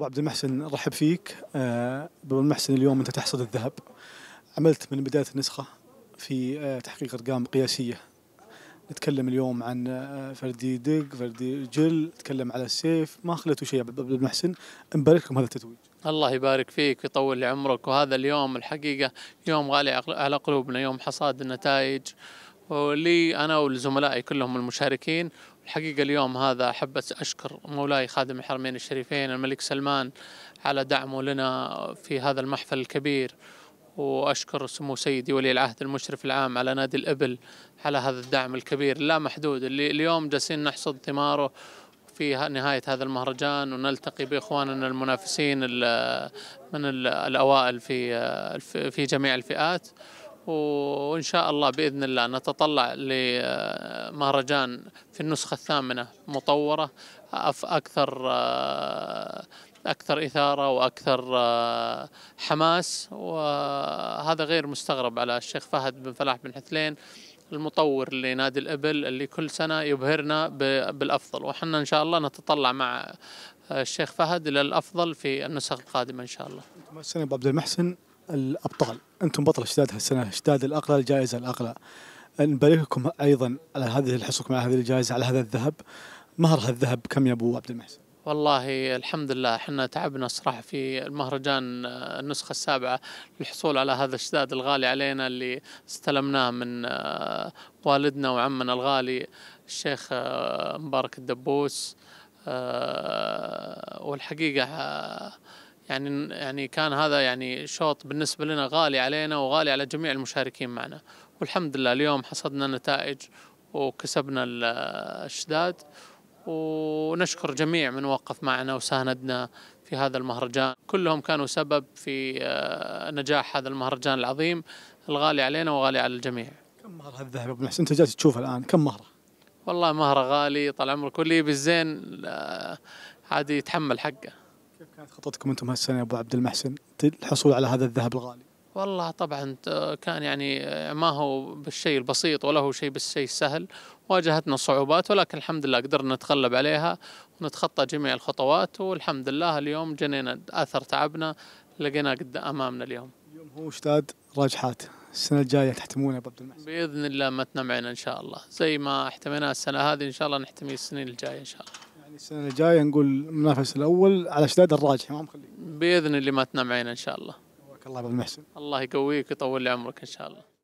ابو عبد المحسن رحب فيك آه، ابو المحسن اليوم انت تحصد الذهب عملت من بدايه النسخه في آه، تحقيق ارقام قياسيه نتكلم اليوم عن آه، فردي دق فردي جل نتكلم على السيف ما خليتوا شيء عبد المحسن مبارك لكم هذا التتويج الله يبارك فيك ويطول لي عمرك وهذا اليوم الحقيقه يوم غالي على قلوبنا يوم حصاد النتائج ولي انا ولزملائي كلهم المشاركين الحقيقة اليوم هذا أحب أشكر مولاي خادم الحرمين الشريفين الملك سلمان على دعمه لنا في هذا المحفل الكبير وأشكر سمو سيدي ولي العهد المشرف العام على نادي الإبل على هذا الدعم الكبير لا محدود اللي اليوم جالسين نحصد ثماره في نهاية هذا المهرجان ونلتقي بإخواننا المنافسين من الأوائل في آه، في جميع الفئات وإن شاء الله بإذن الله نتطلع لمهرجان في النسخة الثامنة مطورة أكثر آه، أكثر إثارة وأكثر آه، حماس وهذا غير مستغرب على الشيخ فهد بن فلاح بن حثلين المطور لنادي الإبل اللي كل سنة يبهرنا بالأفضل وحنا إن شاء الله نتطلع مع آه، الشيخ فهد إلى الأفضل في النسخ القادمة إن شاء الله. السنة أبو عبد المحسن الابطال انتم بطل اشداد هالسنه اشداد الاقلى الجائزه الاقلى نبارككم ايضا على هذه الحصول على هذه الجائزه على هذا الذهب مهر هالذهب كم يا ابو عبد المحسن؟ والله الحمد لله احنا تعبنا صراحة في المهرجان النسخة السابعة للحصول على هذا الشداد الغالي علينا اللي استلمناه من آه، والدنا وعمنا الغالي الشيخ آه، مبارك الدبوس آه، والحقيقة يعني يعني كان هذا يعني شوط بالنسبه لنا غالي علينا وغالي على جميع المشاركين معنا والحمد لله اليوم حصدنا نتائج وكسبنا الشداد ونشكر جميع من وقف معنا وساندنا في هذا المهرجان كلهم كانوا سبب في آه، نجاح هذا المهرجان العظيم الغالي علينا وغالي على الجميع كم مهر هذا الذهب ابو محسن انت جالس تشوفه الان كم مهرة والله مهرة غالي طال عمرك واللي بالزين عادي يتحمل حقه كيف كانت خطتكم انتم هالسنه يا ابو عبد المحسن للحصول على هذا الذهب الغالي؟ والله طبعا كان يعني آه، ما هو بالشيء البسيط ولا هو شيء بالشيء السهل واجهتنا صعوبات ولكن الحمد لله قدرنا نتغلب عليها ونتخطى جميع الخطوات والحمد لله اليوم جنينا اثر تعبنا لقينا قد امامنا اليوم اليوم هو اشتاد راجحات السنه الجايه تحتمون يا عبد المحسن باذن الله ما تنمعنا ان شاء الله زي ما احتمينا السنه هذه ان شاء الله نحتمي السنين الجايه ان شاء الله يعني السنه الجايه نقول المنافس الاول على اشداد الراجح ما مخليه باذن اللي ما تنام عينه ان شاء الله الله بالمحسن الله يقويك ويطول لي عمرك ان شاء الله